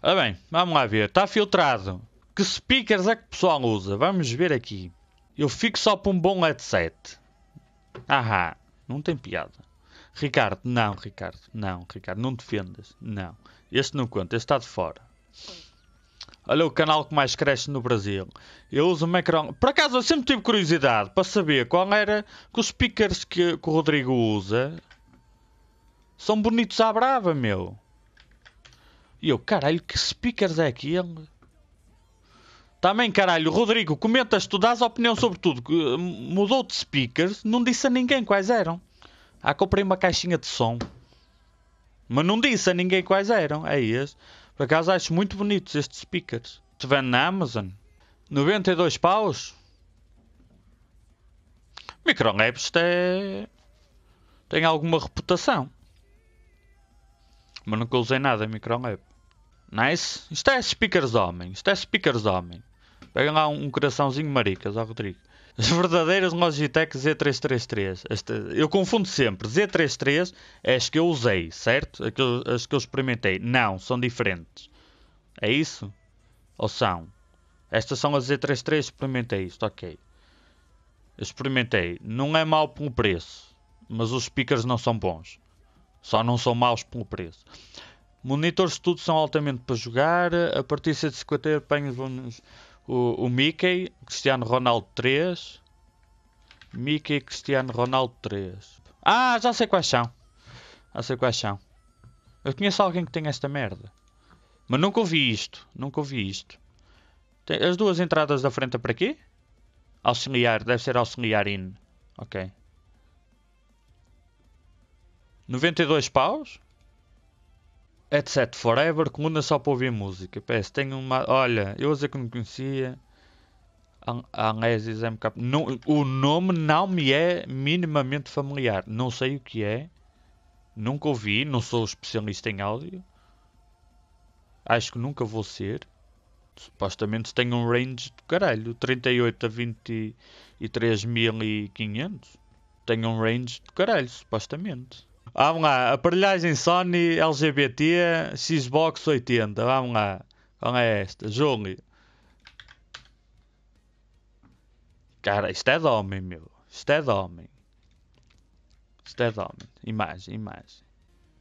Ah bem, vamos lá ver. Está filtrado. Que speakers é que o pessoal usa? Vamos ver aqui. Eu fico só para um bom headset. Ahá, não tem piada. Ricardo, não, Ricardo, não, Ricardo, não defendas. Não, este não conta, este está de fora. Olha o canal que mais cresce no Brasil. Eu uso o Macron Por acaso, eu sempre tive curiosidade para saber qual era que os speakers que, que o Rodrigo usa. São bonitos à brava, meu. E eu, caralho, que speakers é aquele? Também, caralho, Rodrigo, comentas, tu dás opinião sobre tudo. Eh, mudou de speakers, não disse a ninguém quais eram. Ah, comprei uma caixinha de som. Mas não disse a ninguém quais eram. É este. Por acaso acho muito bonitos estes speakers. Te vendo na Amazon. 92 paus. Microlabs é... tem alguma reputação. Mas nunca usei nada em Microlab. Nice. Isto é speakers homem. Isto é speakers homem. Pegam lá um, coraçãozinho maricas, ó Rodrigo. As verdadeiras Logitech Z333. Este, eu confundo sempre. Z33 é as que eu usei, certo? As que eu, experimentei. Não, são diferentes. É isso? Ou são? Estas são as Z33, experimentei isto, ok. experimentei. Não é mau pelo preço, mas os speakers não são bons. Só não são maus pelo preço. Monitores de tudo são altamente para jogar. A partir de 50 apanhos o, o Mickey, Cristiano Ronaldo 3. Mickey, Cristiano Ronaldo 3. Ah, já sei quais são. Já sei quais são. Eu conheço alguém que tem esta merda. Mas nunca ouvi isto. Nunca ouvi isto. Tem as duas entradas da frente é para aqui Auxiliar. Deve ser auxiliar in. Ok. 92 paus? etc Forever, muda só para ouvir música. peço tenho uma. Olha, eu dizer que não conhecia. Anlesis é MK. Não, o nome não me é minimamente familiar. Não sei o que é. Nunca ouvi. Não sou especialista em áudio. Acho que nunca vou ser. Supostamente tem um range de caralho. 38 a 23.500. Tem um range de caralho, supostamente. Vamos lá, aparelhagem Sony LGBT Xbox 80. Vamos lá. Qual é esta? Júlio. Cara, isto é de homem, meu. Isto é de homem. Isto é de homem. Imagem, imagem.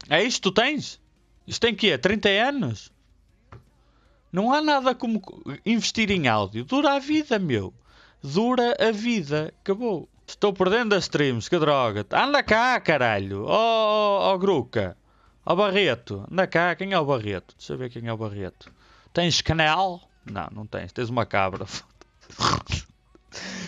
É isto que tu tens? Isto tem que é 30 anos? Não há nada como investir em áudio. Dura a vida, meu. Dura a vida. Acabou. Estou perdendo as streams, que droga. Anda cá, caralho. oh, oh, oh, Gruca. oh, Barreto. Anda cá, quem é o Barreto? Deixa eu ver quem é o Barreto. Tens canal? Não, não tens. Tens uma cabra.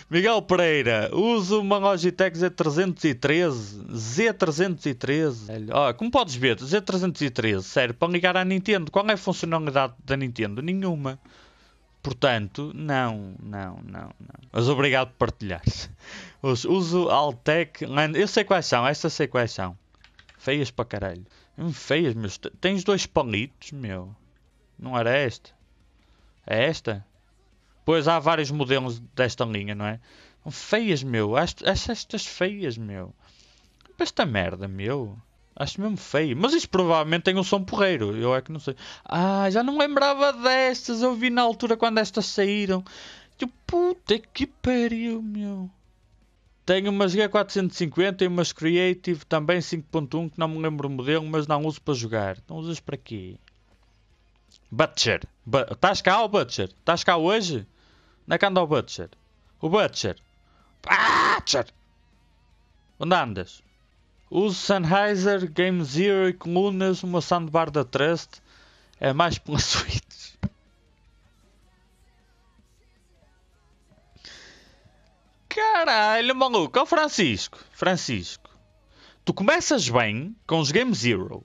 Miguel Pereira, uso uma Logitech Z313, Z313. oh, como podes ver, Z313, sério, para ligar à Nintendo, qual é a funcionalidade da Nintendo? Nenhuma. Portanto, não, não, não, não. Mas obrigado por partilhar. Os uso Altec Land. Eu sei quais são, esta sei quais são. Feias para caralho. Hum, feias, meus. Tens dois palitos, meu. Não era esta? É esta? Pois há vários modelos desta linha, não é? Hum, feias, meu. Estas, estas feias, meu. Esta merda, meu. Acho mesmo feio. Mas isto provavelmente tem um som porreiro. Eu é que não sei. Ah, já não lembrava destas. Eu vi na altura quando estas saíram. Eu, tipo, puta que pariu, meu. Tenho umas G450 e umas Creative também 5.1 que não me lembro o modelo, mas não uso para jogar. Não usas para quê? Butcher. Estás cá, o Butcher? Estás cá hoje? Onde é que anda o Butcher? O Butcher. Butcher! Onde andas? Uso Sennheiser, Game Zero e colunas, uma soundbar da Trust. É mais pela Switch. Caralho, maluco. Ó é oh, Francisco, Francisco. Tu começas bem com os Game Zero.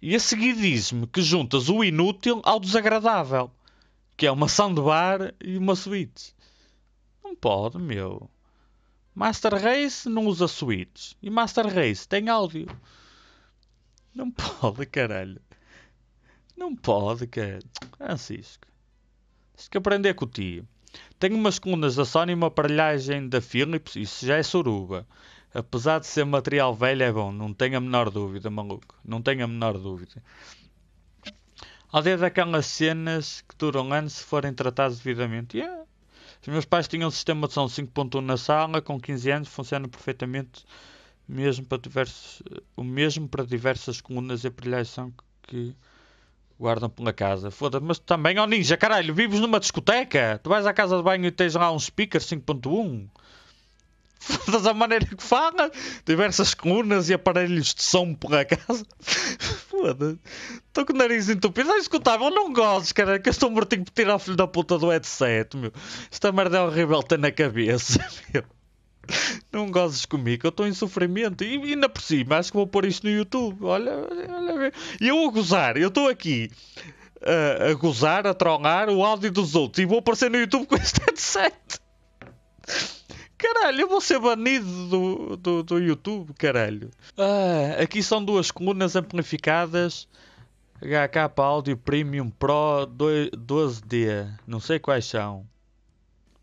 E a seguir diz-me que juntas o inútil ao desagradável. Que é uma soundbar e uma Switch. Não pode, meu. Master Race não usa suítes. E Master Race tem áudio. Não pode, caralho. Não pode, caralho. Francisco. Tens que aprender com o tio. Tenho umas colunas da Sony e uma aparelhagem da Philips. Isso já é suruba. Apesar de ser material velho, é bom. Não tenho a menor dúvida, maluco. Não tenho a menor dúvida. Ao dia daquelas cenas que duram anos se forem tratadas devidamente. Yeah. Os meus pais tinham um sistema de som 5.1 na sala, com 15 anos funciona perfeitamente, mesmo para diversos, o mesmo para diversas colunas e aprilhação que guardam pela casa. Foda-se, mas também, ó oh ninja, caralho, vives numa discoteca? Tu vais à casa de banho e tens lá um speaker 5.1? da maneira que fala, diversas colunas e aparelhos de som por acaso. Foda-se. Estou com o nariz entupido. É escutável, não gosto, cara, que eu estou mortinho por tirar o filho da puta do headset, meu. Esta merda é horrível ter na cabeça, meu. Não gozes comigo, eu estou em sofrimento. E ainda por cima, acho que vou pôr isto no YouTube. Olha, olha. E eu a gozar, eu estou aqui a, a gozar, a trollar o áudio dos outros e vou aparecer no YouTube com este headset. Caralho, eu vou ser banido do, do, do YouTube, caralho. Ah, aqui são duas colunas amplificadas. HK Audio Premium Pro 12D. Não sei quais são.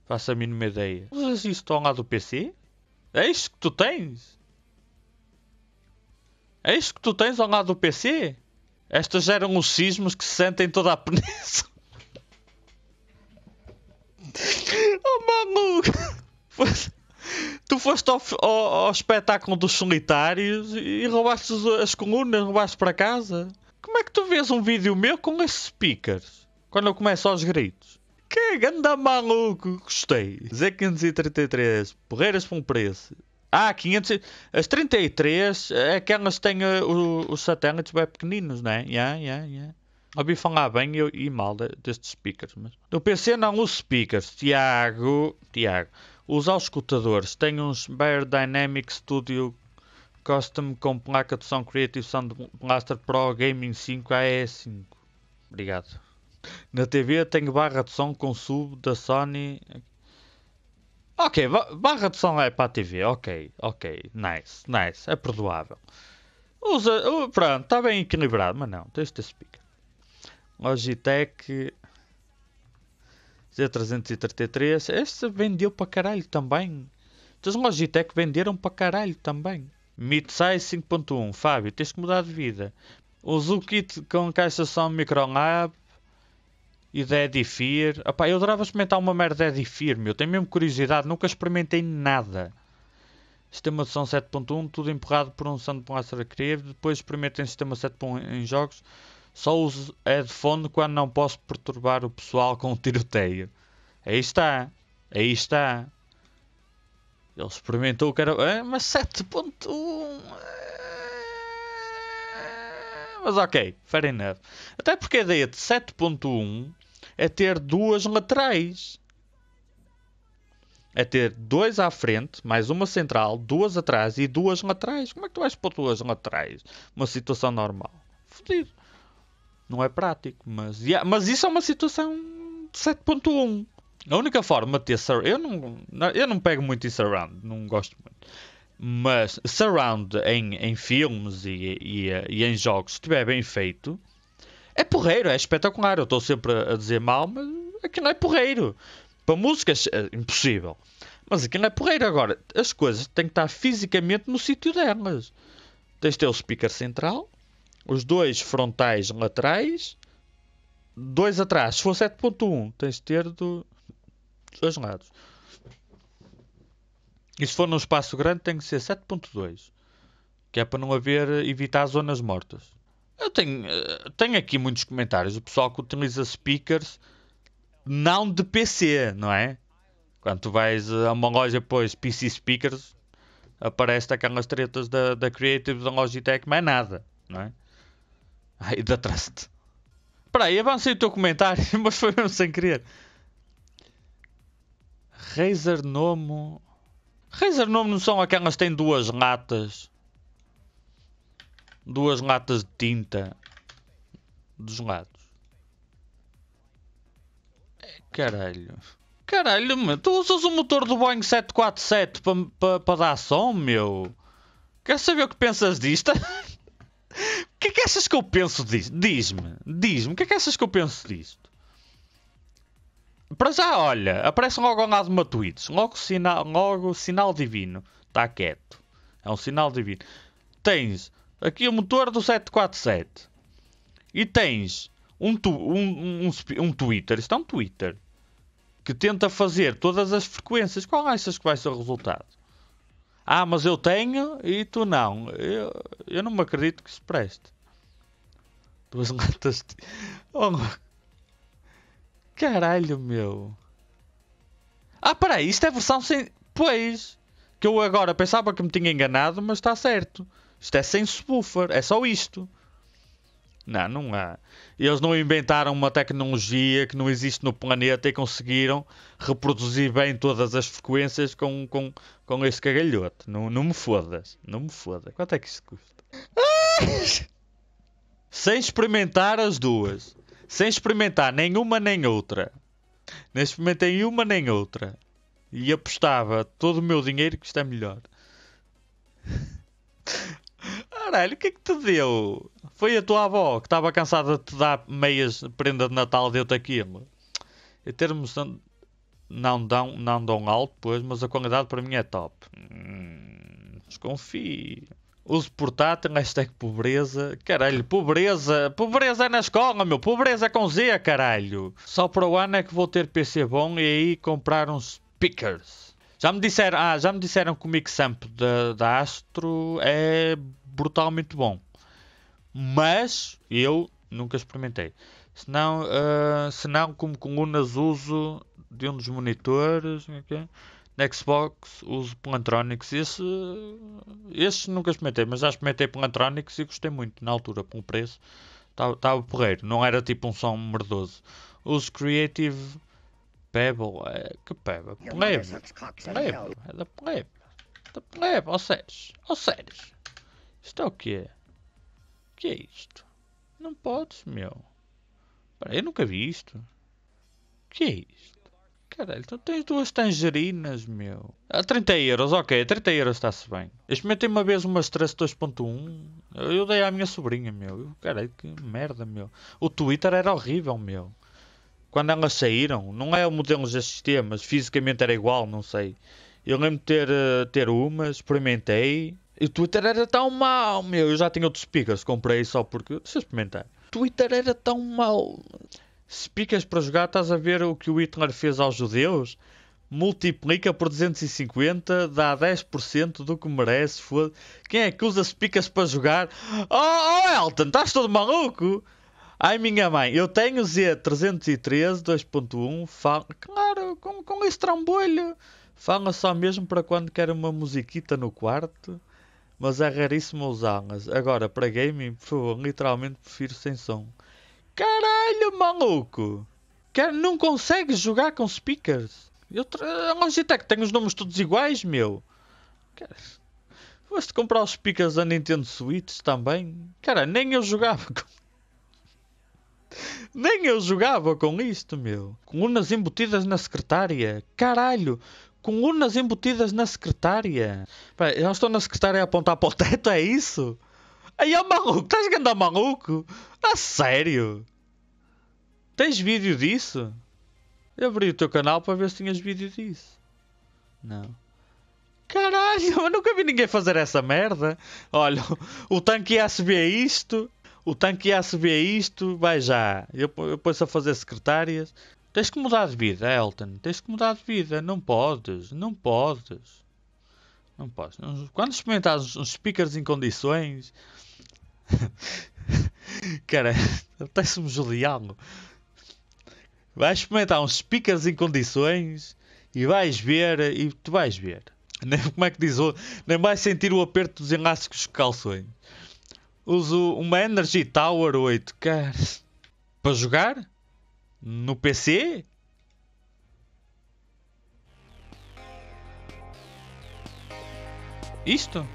Faço a mínima ideia. Mas isso estão lá do PC? É isso que tu tens? É isso que tu tens ao lado do PC? Estas geram os sismos que se sentem toda a península. oh, maluco! tu foste ao, ao, ao, espetáculo dos solitários e roubaste as colunas, roubaste para casa. Como é que tu vês um vídeo meu com esses speakers? Quando eu começo aos gritos. Que ganda maluco! Gostei. Z533, porreiras por um preço. Ah, 500. As 33 é que elas têm eh, os satélites bem pequeninos, né? Yeah, yeah, yeah. Ouvi falar bem e, e mal de, destes speakers. Mas... No PC não uso speakers. Tiago. Tiago. Os auscultadores têm uns Dynamic Studio Custom com placa de som Creative Sound Blaster Pro Gaming 5 AE5. Obrigado. Na TV tenho barra de som com sub da Sony. Ok, barra de som é para a TV. Ok, ok. Nice, nice. É perdoável. Usa, uh, pronto, está bem equilibrado, mas não. Deixa-te speaker. Logitech Z333. Este vendeu para caralho também. As Logitech venderam para caralho também. Midsize 5.1. Fábio, tens que mudar de vida. Usa o kit com caixação Microlab e da Edifir. Epá, eu adorava experimentar uma merda da Edifir, meu. Tenho mesmo curiosidade, nunca experimentei nada. Sistema de som 7.1, tudo empurrado por um Sound Blaster Creative. Depois experimentem sistema 7.1 em jogos. Só uso headphone quando não posso perturbar o pessoal com o tiroteio. Aí está. Aí está. Ele experimentou o que era. É, mas 7.1. É, mas ok, fair enough. Até porque a ideia de 7.1 é ter duas laterais. É ter dois à frente, mais uma central, duas atrás e duas laterais. Como é que tu vais pôr duas laterais? Uma situação normal. Fodido. Não é prático, mas, yeah, mas isso é uma situação 7.1. A única forma de ter surround. Eu não, eu não pego muito em surround, não gosto muito. Mas surround em, em filmes e, e, e em jogos, se estiver bem feito, é porreiro, é espetacular. Eu estou sempre a dizer mal, mas aquilo é porreiro. Para músicas, é impossível. Mas aquilo é porreiro agora. As coisas têm que estar fisicamente no sítio delas. Tens de ter o speaker central, os dois frontais laterais, dois atrás. Se for 7.1, tens de ter do, dos dois lados. E se for num espaço grande, tem que ser 7.2, que é para não haver, evitar zonas mortas. Eu tenho, eh, tenho aqui muitos comentários. O pessoal que utiliza speakers não de PC, não é? Quando tu vais a uma loja, pois PC speakers, aparece aquelas tretas da, da Creative, da Logitech, mais é nada, não é? Ai, da Trust. Espera aí, avancei o teu comentário, mas foi mesmo sem querer. Razer Nomo. Razer Nomo não são aquelas que têm duas latas. Duas latas de tinta. Dos lados. É, caralho. Caralho, meu. Tu usas o motor do Boeing 747 para pa, pa dar som, meu. Quer saber o que pensas disto? achas que eu penso disso? Diz-me, diz-me, o que é que achas que eu penso disto? Para já, olha, aparece logo ao lado uma tweets, logo sinal, logo sinal divino, está quieto, é um sinal divino. Tens aqui o motor do 747 e tens um, tu, um, um, um Twitter, isto é um Twitter, que tenta fazer todas as frequências, qual achas que vai ser o resultado? Ah, mas eu tenho e tu não. Eu, eu não me acredito que se preste. Duas gatas. Oh, caralho, meu. Ah, peraí, isto é versão sem. Pois. Que eu agora pensava que me tinha enganado, mas está certo. Isto é sem subwoofer, é só isto. Não, não há. Eles não inventaram uma tecnologia que não existe no planeta e conseguiram reproduzir bem todas as frequências com, com, com este cagalhote. Não, não me fodas. Não me fodas. Quanto é que isto custa? sem experimentar as duas, sem experimentar nenhuma nem outra, nem experimentei uma nem outra e apostava todo o meu dinheiro que isto é melhor. Caralho, o que é que te deu? Foi a tua avó que estava cansada de te dar meias prenda de Natal, deu-te aquilo. termos de... não dão, não dão alto, pois, mas a qualidade para mim é top. Hum, desconfio. Uso portátil, hashtag pobreza. Caralho, pobreza. Pobreza é na escola, meu. Pobreza com Z, caralho. Só para o ano é que vou ter PC bom e aí comprar uns speakers. Já me disseram, ah, já me disseram que o mix da, da Astro é brutalmente bom. Mas eu nunca experimentei. Senão, uh, ah, senão como colunas uso de um dos monitores. Okay? Xbox, uso Plantronics. Esse, esse nunca experimentei, mas já experimentei Plantronics e gostei muito na altura, pelo preço. Estava porreiro, não era tipo um som merdoso. Uso Creative Pebble, é, que Pebble? Plebe, plebe, é da plebe, da plebe, ao séries, Ao séries. Isto é o quê? O que é isto? Não podes, meu. eu nunca vi isto. O que é isto? Caralho, então tens duas tangerinas, meu. Ah, a 30 euros, ok, a 30 euros está-se bem. experimentei uma vez uma Stress 2.1. Eu, dei à minha sobrinha, meu. Eu, caralho, que merda, meu. O Twitter era horrível, meu. Quando elas saíram, não é o modelo de sistemas, fisicamente era igual, não sei. Eu lembro de ter, eh, ter uma, experimentei. E o Twitter era tão mau, meu. Eu já tinha outros speakers, comprei só porque. Deixa eu experimentar. Twitter era tão mau. Se picas para jogar, estás a ver o que o Hitler fez aos judeus? Multiplica por 250, dá 10% do que merece. Foda Quem é que usa se picas para jogar? Oh, oh Elton, estás todo maluco? Ai minha mãe, eu tenho Z313 2.1, Claro, com, com esse trambolho. Fala só mesmo para quando quer uma musiquita no quarto, mas é raríssimo usá-las. Agora, para gaming, por favor, literalmente prefiro sem som. Caralho, maluco! Cara, não consegues jogar com speakers. Eu a Logitech tem os nomes todos iguais, meu. foste comprar os speakers da Nintendo Switch também. Cara, nem eu jogava com... Nem eu jogava com isto, meu. Com unas embutidas na secretária. Caralho! Com unas embutidas na secretária. Pera, eu estou na secretária a apontar para o teto, é isso? Aí ó tá maluco, estás a andar maluco? A sério? Tens vídeo disso? Eu abri o teu canal para ver se tinhas vídeo disso. Não. Caralho, eu nunca vi ninguém fazer essa merda. Olha, o tanque ia subir a isto, o tanque ia subir a isto, vai já. Eu, eu pôs a fazer secretárias. Tens que mudar de vida, Elton. Tens que mudar de vida. Não podes, não podes. Não podes. Quando experimentares uns speakers em condições. Cara, até-se-me Juliano. Vais experimentar uns speakers em condições e vais ver, e tu vais ver. Nem, como é que diz? Nem vais sentir o aperto dos elásticos de calções. Uso uma Energy Tower 8, cara. Para jogar? No PC? Isto?